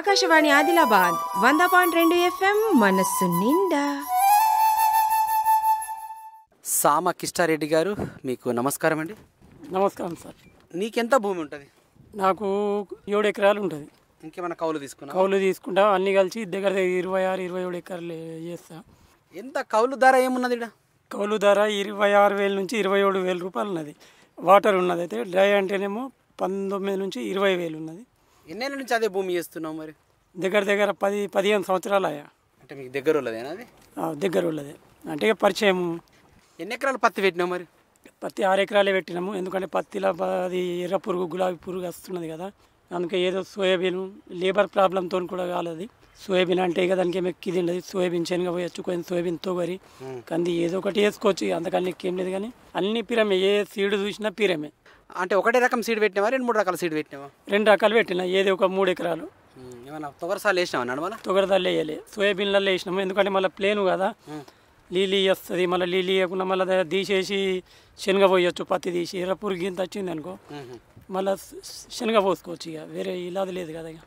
ఆకాశవాణి ఆదిలాబాద్ వంద పాయింట్ రెండు ఎఫ్ఎం మనస్సు నిండా సామ కిష్టారెడ్డి గారు మీకు నమస్కారం అండి నమస్కారం సార్ నీకెంత భూమి ఉంటుంది నాకు ఏడు ఎకరాలు ఉంటుంది ఇంకేమైనా కౌలు తీసుకున్నా కౌలు తీసుకుంటా అన్ని కలిసి దగ్గర దగ్గర ఇరవై ఆరు ఇరవై ఏడు ఎకరాలు చేస్తా ఎంత కౌలు ధర ఏమున్నది కౌలు ధర ఇరవై ఆరు వేల నుంచి ఇరవై ఏడు వేల రూపాయలు ఉన్నది వాటర్ ఉన్నది అయితే డ్రై అంటేనేమో పంతొమ్మిది నుంచి ఇరవై వేలు ఉన్నది ఎన్నేళ్ళ నుంచి అదే భూమి చేస్తున్నావు మరి దగ్గర దగ్గర పది పదిహేను సంవత్సరాలు అయ్యా అంటే మీకు దగ్గర ఉన్నదేనా అది దగ్గర ఉన్నదే అంటే పరిచయం ఎన్ని ఎకరాలు పత్తి పెట్టినావు మరి పత్తి ఆరు ఎకరాలే పెట్టినాము ఎందుకంటే పత్తిలో అది ఎర్ర పురుగు గులాబీ పురుగు వస్తున్నది కదా అందుకే ఏదో సోయాబీన్ లేబర్ ప్రాబ్లంతో కూడా కాలేదు సోయాబీన్ అంటే ఇక దానికి మెక్కిది ఉండదు సోయాబీన్ చేయను పోయొచ్చు కొంచెం సోయాబీన్ తోగరి కంది ఏదో ఒకటి వేసుకోవచ్చు అంతకన్నా ఏం లేదు కానీ అన్ని పిరమే ఏ సీడ్ చూసినా పిరమే అంటే ఒకటే రకం సీడ్ పెట్టినావా రెండు మూడు రకాల సీడ్ పెట్టినావా రెండు రకాలు పెట్టినా ఏది ఒక మూడు ఎకరాలు ఏమన్నా తొగరసాలు వేసినావా మళ్ళీ తొగరసాలు వేయాలి సోయాబీన్లలో వేసినాము ఎందుకంటే మళ్ళీ ప్లేను కదా లీలీ వస్తుంది మళ్ళీ లీలీ వేయకుండా మళ్ళీ తీసేసి శనగ పోయొచ్చు పత్తి తీసి ఎర్ర పురుగు ఇంత వచ్చింది అనుకో మళ్ళీ శనగ పోసుకోవచ్చు ఇక వేరే ఇలాది లేదు కదా ఇక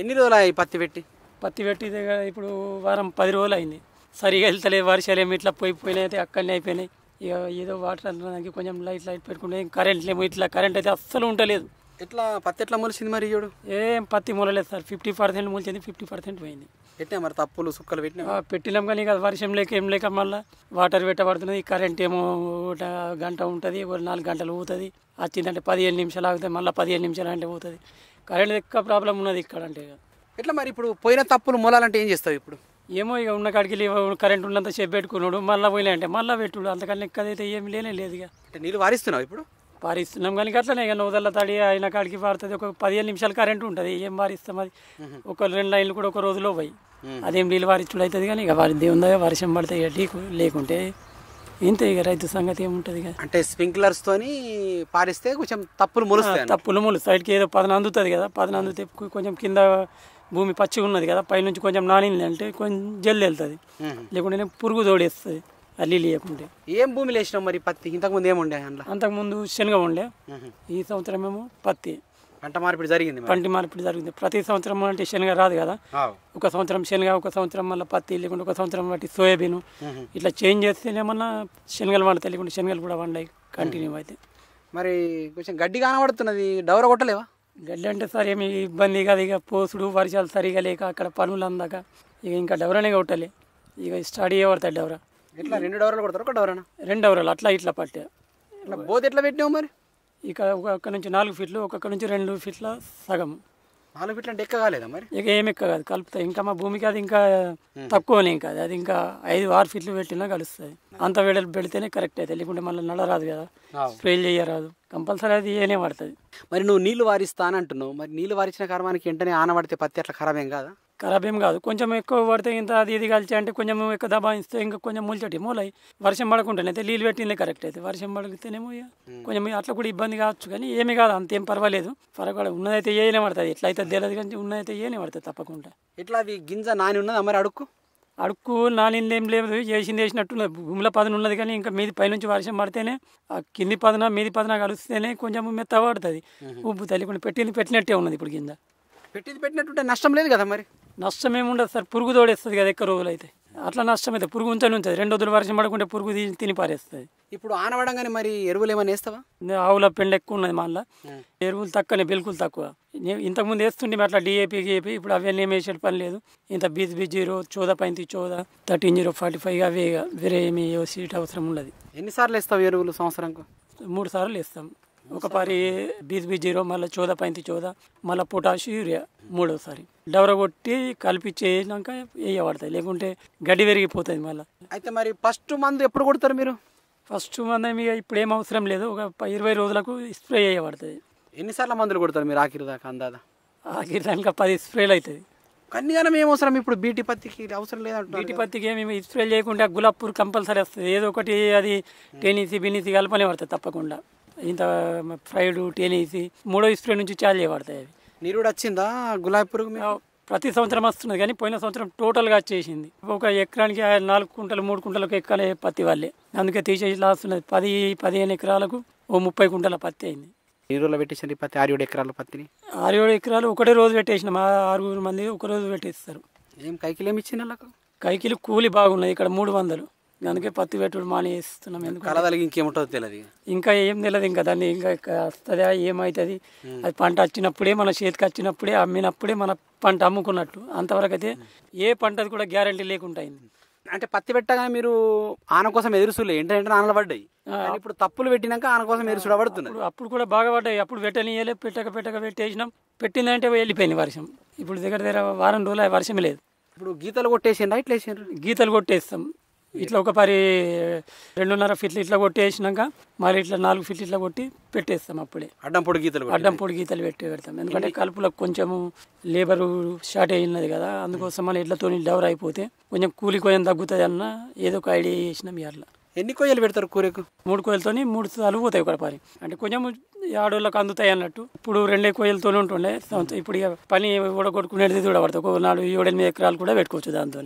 ఎన్ని రోజులు అయ్యి పత్తి పెట్టి పత్తి పెట్టి ఇప్పుడు వారం పది రోజులు అయింది సరిగా వెళ్తలేదు వర్షాలు ఏమి ఇట్లా పోయిపోయినాయి అక్కడనే అయిపోయినాయి ఇక ఏదో వాటర్ అనడానికి కొంచెం లైట్ లైట్ పెట్టుకుంటే కరెంట్ లేము ఇట్లా కరెంట్ అయితే అస్సలు ఉండలేదు ఎట్లా పత్తి ఎట్లా మొలిసింది మరి ఇయ్యడు ఏం పత్తి మొలలేదు సార్ ఫిఫ్టీ పర్సెంట్ మొలిచింది ఫిఫ్టీ పర్సెంట్ పోయింది పెట్టినా మరి తప్పులు సుక్కలు పెట్టినా పెట్టినాం కానీ కదా వర్షం లేక ఏం లేక మళ్ళీ వాటర్ పెట్టబడుతున్నది కరెంట్ ఏమో ఒక గంట ఉంటుంది ఒక నాలుగు గంటలు పోతుంది వచ్చిందంటే పదిహేను నిమిషాలు ఆగుతుంది మళ్ళీ పదిహేను నిమిషాలు అంటే పోతుంది కరెంట్ ఎక్కువ ప్రాబ్లం ఉన్నది ఇక్కడ అంటే ఎట్లా మరి ఇప్పుడు పోయిన తప్పులు మొలాలంటే ఏం చేస్తావు ఇప్పుడు ఏమో ఇక ఉన్న కాడికి కరెంట్ ఉన్నంత చెప్పి పెట్టుకున్నాడు మళ్ళీ పోయినా అంటే మళ్ళీ పెట్టుడు అంతకన్నా ఎక్కదైతే ఏం లేనే లేదు ఇక అంటే నీళ్ళు వారిస్తున్నావు ఇప్పుడు వారిస్తున్నాం కానీ అట్లనే ఇక నూదల తడి అయిన కాడికి పారుతుంది ఒక పదిహేను నిమిషాలు కరెంట్ ఉంటుంది ఏం వారిస్తాం అది ఒక రెండు లైన్లు కూడా ఒక రోజులో పోయి అదేం నీళ్ళు వారిచ్చుడు అవుతుంది కానీ ఇక వారి దేవుందా వర్షం పడితే ఇక లేకుంటే ఇంతే ఇక రైతు సంగతి ఏముంటుంది కదా అంటే స్ప్రింక్లర్స్ తోని పారిస్తే కొంచెం తప్పులు మొలుస్తాయి తప్పులు మొలుస్తాయి సైడ్కి ఏదో పదన అందుతుంది కదా పదన అందుతే కొంచెం కింద భూమి పచ్చిగా ఉన్నది కదా పైనుంచి కొంచెం నానింది అంటే కొంచెం జల్లు వెళ్తుంది లేకుంటే పురుగు తోడేస్తుంది అల్లి లేకుంటే ఏం భూమి లేచినాం మరి పత్తి ఇంతకుముందు ఏముండే అందులో అంతకుముందు శనగ ఉండే ఈ సంవత్సరం ఏమో పత్తి పంట మార్పిడి జరిగింది పంట మార్పిడి జరిగింది ప్రతి సంవత్సరం అంటే శనగ రాదు కదా ఒక సంవత్సరం శనగ ఒక సంవత్సరం మళ్ళీ పత్తి లేకుండా ఒక సంవత్సరం బట్టి సోయాబీన్ ఇట్లా చేంజ్ చేస్తే ఏమన్నా శనగలు వండుతాయి లేకుంటే శనగలు కూడా వండాయి కంటిన్యూ అయితే మరి కొంచెం గడ్డి కనబడుతున్నది డౌర కొట్టలేవా గడ్డి అంటే సార్ ఏమి ఇబ్బంది కాదు ఇక పోసుడు వర్షాలు సరిగా లేక అక్కడ పనులు అందాక ఇక ఇంకా డెవరనే కొట్టాలి ఇక స్టడీ పడతాయి డెవర ఇట్లా రెండు డెవరలు కొడతారు ఒక డెవరనా రెండు డవరాలు అట్లా ఇట్లా పట్టే ఇట్లా బోధ ఎట్లా పెట్టినావు మరి ఇక ఒక్కొక్క నుంచి నాలుగు ఫీట్లు ఒక్కొక్క నుంచి రెండు ఫీట్ల సగం నాలుగు ఫీట్లు అంటే ఎక్క కాలేదా మరి ఇక ఏమి ఎక్క కాదు కలుపుతాయి ఇంకా మా భూమికి అది ఇంకా తక్కువనే ఇంకా అది ఇంకా ఐదు ఆరు ఫీట్లు పెట్టినా కలుస్తుంది అంత వేడలు పెడితేనే కరెక్ట్ అయితే లేకుంటే మళ్ళీ నడరాదు కదా స్ప్రేల్ చేయరాదు కంపల్సరీ అది ఏనే పడుతుంది మరి నువ్వు నీళ్లు వారిస్తానంటున్నావు మరి నీళ్లు వారించిన కర్మానికి వెంటనే ఆనబడితే పత్తి అట్లా ఖరాబేం కాదా ఖరాబ్ ఏం కాదు కొంచెం ఎక్కువ పడితే ఇంత అది ఇది కలిసి అంటే కొంచెం ఎక్కువ దబాయిస్తే ఇంకా కొంచెం మూల్చటి మూలయి వర్షం పడకుండా అయితే నీళ్ళు పెట్టిందే కరెక్ట్ అయితే వర్షం పడితేనేమో కొంచెం అట్లా కూడా ఇబ్బంది కావచ్చు కానీ ఏమి కాదు అంతేం పర్వాలేదు పర్వాలేదు ఉన్నదైతే ఏనే పడుతుంది ఎట్లా అయితే తెలియదు కానీ ఉన్నదైతే ఏనే పడుతుంది తప్పకుండా ఇట్లా అవి గింజ నాని ఉన్నదా మరి అడుక్కు అడుక్కు నానింది ఏం లేదు చేసింది వేసినట్టున్నది భూమిలో పదన ఉన్నది కానీ ఇంకా మీది పైనుంచి వర్షం పడితేనే ఆ కింది పదన మీది పదన కలుస్తేనే కొంచెం మెత్త పడుతుంది ఉబ్బు తల్లి కొన్ని పెట్టింది పెట్టినట్టే ఉన్నది ఇప్పుడు కింద పెట్టింది పెట్టినట్టుంటే నష్టం లేదు కదా మరి నష్టం ఏముండదు సార్ పురుగు తోడేస్తుంది కదా ఎక్కువ రోజులు అయితే అట్లా నష్టం అయితే పురుగు ఉంచని ఉంచదు రెండు రోజులు వర్షం పడకుండా పురుగు తిని పారేస్తుంది ఇప్పుడు ఆనవడంగానే మరి ఎరువులు ఏమైనా వేస్తావా ఆవుల పెండ ఎక్కువ ఉన్నది మళ్ళీ ఎరువులు తక్కువనే బిల్కుల్ తక్కువ ఇంతకుముందు వేస్తుండే అట్లా డిఏపీ గీఏపీ ఇప్పుడు అవన్నీ ఏమి వేసే పని లేదు ఇంత బీజ్ బీజ్ జీరో చోదా పైంతి చోదా థర్టీన్ జీరో ఫార్టీ ఫైవ్ అవే వేరే ఏమి సీట్ అవసరం ఉండదు ఎన్నిసార్లు వేస్తావు ఎరువులు సంవత్సరంకు మూడు సార్లు వేస్తాం ఒక పారి బీజబీ జీరో మళ్ళీ చోద పైంతి చోద మళ్ళీ పొటాష్ యూరియా మూడోసారి డవర కొట్టి కలిపి చేయడాక వేయబడతాయి లేకుంటే గడ్డి పెరిగిపోతుంది మళ్ళీ అయితే మరి ఫస్ట్ మందు ఎప్పుడు కొడతారు మీరు ఫస్ట్ మందు ఇప్పుడు ఏం అవసరం లేదు ఒక ఇరవై రోజులకు స్ప్రే చేయబడుతుంది ఎన్నిసార్లు మందులు కొడతారు మీరు ఆఖరి దాకా అందాద ఆఖరి దాకా పది స్ప్రేలు అవుతుంది కన్నీగానం ఏం అవసరం ఇప్పుడు బీటీ పత్తికి అవసరం లేదు బీటీ పత్తికి ఏమి స్ప్రే చేయకుండా గులాబ్ పూర్ కంపల్సరీ వస్తుంది ఏదో ఒకటి అది టెనిసి బినిసి కలపనే పడుతుంది తప్పకుండా ఇంత ఫ్రైడ్ టెనీసి మూడో స్ప్రే నుంచి చాలా పడతాయి అవి నీరు కూడా వచ్చిందా గులాబీ పురుగు ప్రతి సంవత్సరం వస్తున్నది కానీ పోయిన సంవత్సరం టోటల్గా వచ్చేసింది ఒక ఎకరానికి నాలుగు కుంటలు మూడు కుంటలకు ఎక్కలే పత్తి వాళ్ళే అందుకే తీసేసి లాస్ట్ ఉన్నది పది పదిహేను ఎకరాలకు ఓ ముప్పై కుంటల పత్తి అయింది ఏ పెట్టేసింది పత్తి ఆరు ఏడు ఎకరాల పత్తిని ఆరు ఏడు ఎకరాలు ఒకటే రోజు పెట్టేసినాం ఆరుగురు మంది ఒక రోజు పెట్టేస్తారు ఏం కైకిలు ఏమి ఇచ్చిన వాళ్ళకు కైకిలు కూలి బాగున్నాయి ఇక్కడ మూడు వందలు అందుకే పత్తి పెట్టుబడి మానేస్తున్నాం ఎందుకు కలదలిగి ఇంకేముంటుందో తెలియదు ఇంకా ఏం తెలియదు ఇంకా దాన్ని ఇంకా వస్తుందా ఏమవుతుంది అది పంట వచ్చినప్పుడే మన చేతికి వచ్చినప్పుడే అమ్మినప్పుడే మన పంట అమ్ముకున్నట్టు అంతవరకు అయితే ఏ పంటది కూడా గ్యారంటీ లేకుండా అయింది అంటే పత్తి పెట్టగానే మీరు ఆన కోసం ఎదురుసూలే ఏంటంటే ఆనలు పడ్డాయి ఇప్పుడు తప్పులు పెట్టినాక ఆన కోసం ఎదురుసూడ పడుతున్నాయి అప్పుడు కూడా బాగా పడ్డాయి అప్పుడు పెట్టనియలే పెట్టక పెట్టక పెట్టేసినాం పెట్టిందంటే వెళ్ళిపోయింది వర్షం ఇప్పుడు దగ్గర దగ్గర వారం రోజులు వర్షం లేదు ఇప్పుడు గీతలు కొట్టేసిండ్రా ఇట్లా వేసిండ్రు గీతలు కొట్టేస్తాం ఇట్లా ఒక పరి రెండున్నర ఫీట్లు ఇట్లా కొట్టేసినాక మళ్ళీ ఇట్లా నాలుగు ఫీట్లు ఇట్లా కొట్టి పెట్టేస్తాం అప్పుడే అడ్డం పొడి గీతలు అడ్డం పొడి గీతలు పెట్టి పెడతాం ఎందుకంటే కలుపులకు కొంచెము లేబరు షార్ట్ అయినది కదా అందుకోసం మన ఇట్లతో డవర్ అయిపోతే కొంచెం కూలి కొయ్యం తగ్గుతుంది అన్న ఏదో ఒక ఐడియా చేసినాం ఇట్లా ఎన్ని కొయ్యలు పెడతారు కూరకు మూడు కొయ్యలతో మూడు సార్లు పోతాయి ఒక పని అంటే కొంచెం ఆడోళ్ళకి అందుతాయి అన్నట్టు ఇప్పుడు రెండే కోయలతోనే ఉంటుండే ఇప్పుడు ఇక పని కొట్టుకునేది చూడబడతాయి ఒక నాలుగు ఏడెనిమిది ఎకరాలు కూడా పెట్టుకోవచ్చు దాంతో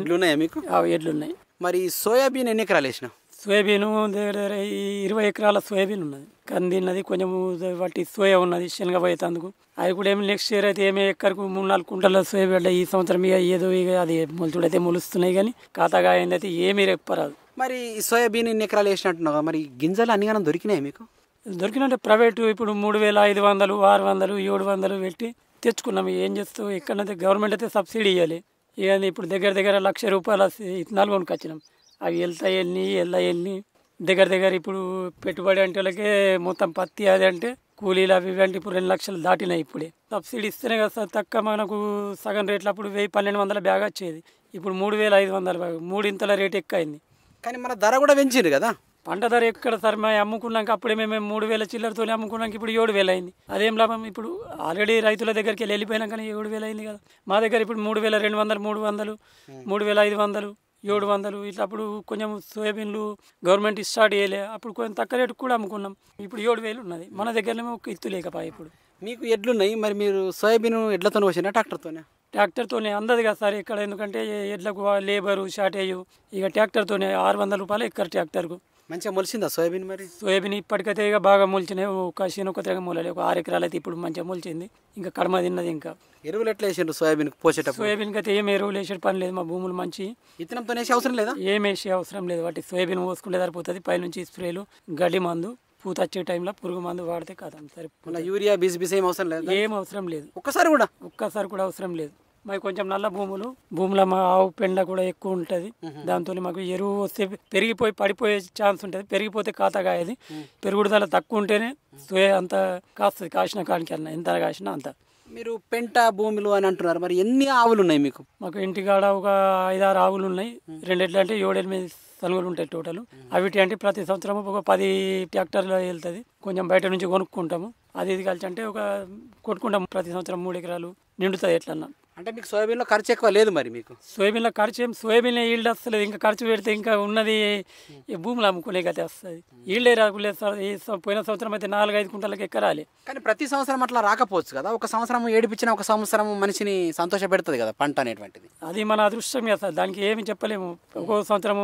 ఎడ్లు మీకు ఎడ్లు ఉన్నాయి మరి సోయాబీన్ ఎన్ని ఎకరాలు వేసిన సోయాబీన్ దగ్గర ఇరవై ఎకరాల సోయాబీన్ ఉన్నది కంది ఉన్నది కొంచెం వాటి సోయా ఉన్నది శనగ అందుకు అది కూడా ఏమి నెక్స్ట్ ఇయర్ అయితే ఏమి ఎక్కడికి మూడు నాలుగు కుంటల సోయాబీన్ ఈ సంవత్సరం ఇక ఏదో ఇక అది మొలుచుడైతే మొలుస్తున్నాయి కానీ ఖాతాగా అయితే ఏమీ రెప్పరాదు మరి సోయాబీన్ ఎన్ని ఎకరాలు వేసినట్టున్నావు మరి గింజలు అన్నిగానం దొరికినాయి మీకు దొరికినంటే ప్రైవేటు ఇప్పుడు మూడు వేల ఐదు వందలు ఆరు వందలు ఏడు వందలు పెట్టి తెచ్చుకున్నాము ఏం చేస్తావు ఎక్కడైతే గవర్నమెంట్ అయితే సబ్సిడీ ఇవ్వాలి ఇక ఇప్పుడు దగ్గర దగ్గర లక్ష రూపాయలు ఇత్తనాలు కొనుక్కొచ్చినాం అవి వెళ్తాయి అన్ని ఎలా దగ్గర దగ్గర ఇప్పుడు పెట్టుబడి అంటే వాళ్ళకే మొత్తం పత్తి అది అంటే కూలీలు అవి ఇవి అంటే ఇప్పుడు రెండు లక్షలు దాటినాయి ఇప్పుడే సబ్సిడీ ఇస్తేనే కదా సార్ తక్కువ మనకు సగం రేట్లు అప్పుడు వెయ్యి పన్నెండు వందల బ్యాగ్ వచ్చేది ఇప్పుడు మూడు వేల ఐదు వందల బ్యాగ్ మూడింతల రేట్ ఎక్కువ అయింది కానీ మన ధర కూడా పెంచింది కదా పంట ధర ఎక్కడ సార్ మేము అమ్ముకున్నాక అప్పుడే మేము మూడు వేల చిల్లరతో అమ్ముకున్నాక ఇప్పుడు ఏడు వేలు అయింది అదేం లాభం ఇప్పుడు ఆల్రెడీ రైతుల దగ్గరికి వెళ్ళి వెళ్ళిపోయినా కానీ ఏడు వేలు అయింది కదా మా దగ్గర ఇప్పుడు మూడు వేల రెండు వందలు మూడు వందలు మూడు వేల ఐదు వందలు ఏడు వందలు ఇట్లా అప్పుడు కొంచెం సోయాబీన్లు గవర్నమెంట్ స్టార్ట్ చేయలే అప్పుడు కొంచెం తక్కువ రేటు కూడా అమ్ముకున్నాం ఇప్పుడు ఏడు వేలు ఉన్నది మన దగ్గరనే ఒక ఇత్తు లేకపాయ ఇప్పుడు మీకు ఎడ్లున్నాయి మరి మీరు సోయాబీన్ ఎడ్లతో వచ్చినా ట్రాక్టర్తోనే ట్రాక్టర్తోనే అందదు కదా సార్ ఇక్కడ ఎందుకంటే ఎడ్లకు లేబరు షార్టేజ్ ఇక ట్రాక్టర్తోనే ఆరు వందల రూపాయలు ఎక్కరు ట్రాక్టర్కు మంచిగా మొలిచిందా సోయాబీన్ మరి సోయాబీన్ ఇప్పటికైతే ఇక బాగా మొలిచినాయి ఒక సీన్ ఒక తిరగ మొలలే ఒక ఆరు ఎకరాలు అయితే ఇప్పుడు మంచిగా మొలిచింది ఇంకా కడమ తిన్నది ఇంకా ఎరువులు ఎట్లా వేసిండ్రు సోయాబీన్ పోసేటప్పుడు సోయాబీన్ అయితే ఏమి ఎరువులు వేసే పని లేదు మా భూములు మంచి ఇతనంతో వేసే అవసరం లేదా ఏమి వేసే అవసరం లేదు వాటి సోయాబీన్ పోసుకుంటే సరిపోతుంది పైనుంచి స్ప్రేలు గడ్డి మందు పూత వచ్చే టైంలో పురుగు మందు వాడితే కదా సరే యూరియా బీస్ బీస్ ఏం అవసరం లేదు ఏం అవసరం లేదు ఒక్కసారి కూడా ఒక్కసారి కూడా అవసరం లేదు మాకు కొంచెం నల్ల భూములు భూముల మా ఆవు పెండ కూడా ఎక్కువ ఉంటుంది దాంతో మాకు ఎరువు వస్తే పెరిగిపోయి పడిపోయే ఛాన్స్ ఉంటుంది పెరిగిపోతే ఖాతా కాయది పెరుగుడుదల తక్కువ ఉంటేనే సోయ అంత కాస్తుంది కాసిన కానికి అన్న ఎంత కాసినా అంత మీరు పెంట భూములు అని అంటున్నారు మరి ఎన్ని ఆవులు ఉన్నాయి మీకు మాకు ఇంటికాడ ఒక ఐదారు ఆవులు ఉన్నాయి రెండెట్ల అంటే ఏడెనిమిది సలుగులు ఉంటాయి టోటల్ అవిటి అంటే ప్రతి సంవత్సరం ఒక పది ట్రాక్టర్లు వెళ్తుంది కొంచెం బయట నుంచి కొనుక్కుంటాము అది ఇది కలిసి అంటే ఒక కొట్టుకుంటాము ప్రతి సంవత్సరం మూడు ఎకరాలు నిండుతుంది ఎట్లన్నా అంటే మీకు సోయాబీన్లో ఖర్చు ఎక్కువ లేదు మరి మీకు సోయాబీన్లో ఖర్చు ఏం సోయాబీన్ ఈల్డ్ వస్తలేదు ఇంకా ఖర్చు పెడితే ఇంకా ఉన్నది ఈ భూములు అమ్ముకునే గతి వస్తుంది ఈల్డే రాకులేదు సార్ ఈ పోయిన సంవత్సరం అయితే నాలుగు ఐదు కుంటలకు ఎక్కరాలి కానీ ప్రతి సంవత్సరం అట్లా రాకపోవచ్చు కదా ఒక సంవత్సరం ఏడిపించిన ఒక సంవత్సరం మనిషిని సంతోష పెడుతుంది కదా పంట అనేటువంటిది అది మన అదృష్టం కదా సార్ దానికి ఏమి చెప్పలేము ఒక్కో సంవత్సరం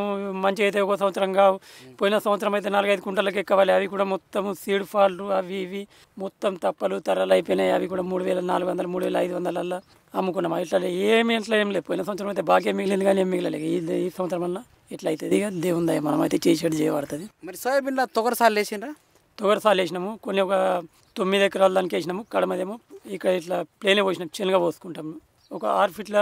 మంచి అయితే ఒక్కో సంవత్సరం కావు పోయిన సంవత్సరం అయితే నాలుగైదు కుంటలకు ఎక్కవాలి అవి కూడా మొత్తం సీడ్ ఫాల్ అవి ఇవి మొత్తం తప్పలు తరలు అయిపోయినాయి అవి కూడా మూడు వేల నాలుగు వందలు మూడు వేల ఐదు వందలల్లో అమ్ముకున్నాం ఇట్లా ఏమి ఇట్లా ఏం లేదు పోయిన సంవత్సరం అయితే బాగా మిగిలింది కానీ ఏం మిగలలేదు ఇది ఈ సంవత్సరం వల్ల ఇట్లా అవుతుంది ఇక దేవుని మనం అయితే చేసేది చేయబడుతుంది మరి సోయాబీన్లో తొగరసాలు వేసిండ్రా తొగరసాలు వేసినాము కొన్ని ఒక తొమ్మిది ఎకరాల దానికి వేసినాము కడమదేమో ఇక్కడ ఇట్లా ప్లేనే పోసినాం శనగ పోసుకుంటాము ఒక ఆరు ఫీట్ల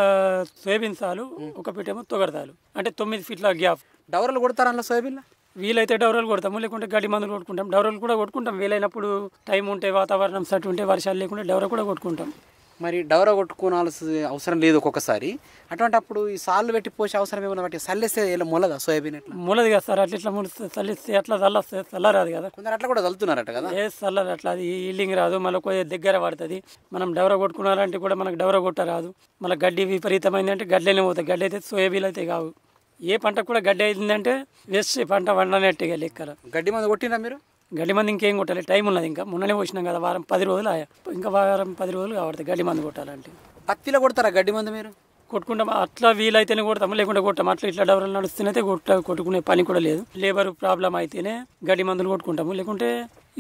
సోయాబీన్ సాలు ఒక ఫీటేమో తొగరసాలు అంటే తొమ్మిది ఫీట్ల గ్యాప్ డవరలు కొడతారా అందులో సోయాబీన్లో వీలైతే డౌర్లు కొడతాము లేకుంటే గడ్డి మందులు కొట్టుకుంటాం డౌరాలు కూడా కొట్టుకుంటాం వీలైనప్పుడు టైం ఉంటే వాతావరణం సట్టు ఉంటే వర్షాలు లేకుండా డౌరా కూడా కొట్టుకుంటాం మరి డౌర కొట్టుకోవాల్సి అవసరం లేదు ఒక్కొక్కసారి అటువంటి అప్పుడు ఈ సాళ్ళు పెట్టి పోసే అవసరం ఏమైనా బట్టి సల్లేస్తే ఇలా మొలదా సోయాబీన్ ఎట్లా మొలదు కదా సార్ అట్లా ఇట్లా సల్లిస్తే అట్లా చల్ల చల్లరాదు కదా కొందరు అట్లా కూడా చల్లుతున్నారట కదా ఏ చల్లరు అట్లా అది ఈల్డింగ్ రాదు మళ్ళీ కొద్ది దగ్గర పడుతుంది మనం డౌర కొట్టుకున్నారంటే కూడా మనకు డౌర కొట్టరాదు మళ్ళీ గడ్డి విపరీతమైంది అంటే గడ్డలేనే పోతాయి గడ్డ అయితే సోయాబీన్ అయితే కావు ఏ పంట కూడా గడ్డి అయిందంటే వేస్ట్ పంట వండనట్టుగా లెక్కలు గడ్డి మందు కొట్టినా మీరు గడ్డి మంది ఇంకేం కొట్టాలి టైం ఉన్నది ఇంకా మొన్ననే పోసినాం కదా వారం పది రోజులు ఆయా ఇంకా వారం పది రోజులు కాబట్టి గడ్డి మందు కొట్టాలంటే పత్తిలో కొడతారా గడ్డి మందు మీరు కొట్టుకుంటాం అట్లా వీలైతేనే కొడతాము లేకుంటే కొట్టాము అట్లా ఇట్లా డబ్బులు నడుస్తేనే కొట్ట కొట్టుకునే పని కూడా లేదు లేబర్ ప్రాబ్లం అయితేనే గడ్డి మందులు కొట్టుకుంటాము లేకుంటే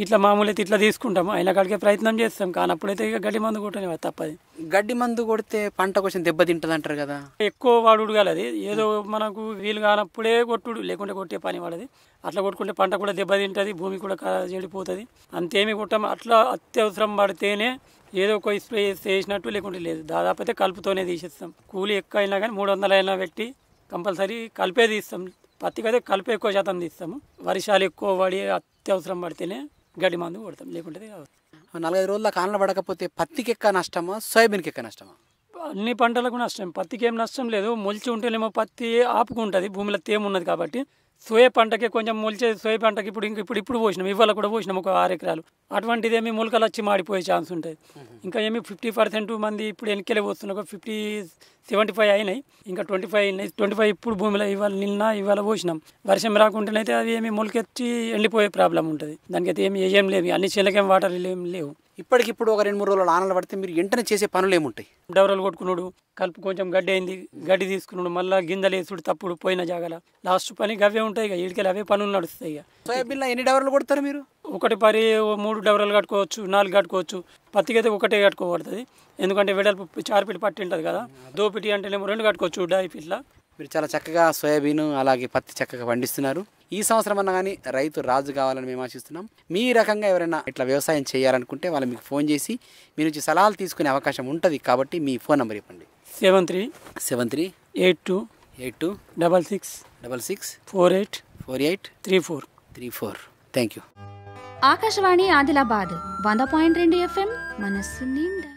ఇట్లా మామూలు అయితే ఇట్లా తీసుకుంటాము అయినా కడిగే ప్రయత్నం చేస్తాం కానీ అప్పుడైతే ఇక గడ్డి మందు కొట్టనే తప్పది గడ్డి మందు కొడితే పంట కొంచెం దెబ్బతింటది అంటారు కదా ఎక్కువ వాడు కాలది ఏదో మనకు వీలు కానప్పుడే కొట్టుడు లేకుంటే కొట్టే పని వాడది అట్లా కొట్టుకుంటే పంట కూడా దెబ్బతింటుంది భూమి కూడా చెడిపోతుంది అంతేమీ కొట్టాము అట్లా అత్యవసరం పడితేనే ఏదో ఒక స్ప్రే చేసినట్టు లేకుంటే లేదు దాదాపు అయితే కలుపుతోనే తీసేస్తాం కూలి ఎక్కువ అయినా కానీ మూడు వందలు అయినా పెట్టి కంపల్సరీ కలిపే తీస్తాం పత్తికి అయితే కలిపే ఎక్కువ శాతం తీస్తాము వర్షాలు ఎక్కువ పడి అత్యవసరం పడితేనే గడ్డి మందు కొడతాం లేకుంటే నలభై రోజుల కాలం పడకపోతే పత్తికి ఎక్క నష్టమా సోయాబీన్కి ఎక్క నష్టమా అన్ని పంటలకు నష్టం పత్తికి ఏం నష్టం లేదు మొలిచి ఉంటేనేమో పత్తి ఆపుకుంటుంది భూమిలో తేమ ఉన్నది కాబట్టి సోయ పంటకి కొంచెం మొలిచే సోయ పంటకి ఇప్పుడు ఇంక ఇప్పుడు ఇప్పుడు పోసినాం ఇవాళ కూడా పోసినాం ఒక ఆరు ఎకరాలు అటువంటిది ఏమి మొలకలు వచ్చి మాడిపోయే ఛాన్స్ ఉంటుంది ఇంకా ఏమి ఫిఫ్టీ పర్సెంట్ మంది ఇప్పుడు వెనకలే ఒక ఫిఫ్టీ సెవెంటీ ఫైవ్ అయినాయి ఇంకా ట్వంటీ ఫైవ్ అయినాయి ట్వంటీ ఫైవ్ ఇప్పుడు భూమిలో ఇవాళ నిన్న ఇవాళ పోసినాం వర్షం రాకుంటేనైతే అవి ఏమి మొలకెచ్చి ఎండిపోయే ప్రాబ్లం ఉంటుంది దానికైతే ఏమి ఏం లేవు అన్ని చెల్లకేం వాటర్ ఏం లేవు ఇప్పటికిప్పుడు ఒక రెండు మూడు రోజులు ఆనలు పడితే మీరు వెంటనే చేసే పనులు ఏముంటాయి డవరలు కొట్టుకున్నాడు కలుపు కొంచెం గడ్డి అయింది గడ్డి తీసుకున్నాడు మళ్ళీ గింజలు వేసుడు తప్పుడు పోయిన జాగల లాస్ట్ పని అవే ఉంటాయి ఇక ఇడికెళ్ళి అవే పనులు నడుస్తాయి ఇక సోయాబీన్లో ఎన్ని డవరలు కొడతారు మీరు ఒకటి పరి మూడు డవరలు కట్టుకోవచ్చు నాలుగు కట్టుకోవచ్చు పత్తికైతే ఒకటే కట్టుకోబడుతుంది ఎందుకంటే వెడల్పు చారుపిటి పట్టి ఉంటుంది కదా దోపిటి అంటేనేమో రెండు కట్టుకోవచ్చు డాయి పిట్ల మీరు చాలా చక్కగా సోయాబీన్ అలాగే పత్తి చక్కగా పండిస్తున్నారు ఈ సంవత్సరం అన్న కానీ రైతు రాజు కావాలని మేము ఆశిస్తున్నాం మీ రకంగా ఎవరైనా ఇట్లా వ్యవసాయం చేయాలనుకుంటే వాళ్ళు మీకు ఫోన్ చేసి మీ నుంచి సలహాలు తీసుకునే అవకాశం ఉంటుంది కాబట్టి మీ ఫోన్ నెంబర్ ఇవ్వండి seven three seven three eight two eight two double six double six four eight four eight three four three four thank you Akashvani Adilabad వంద పాయింట్ రెండు ఎఫ్ఎం మనస్సు నిండ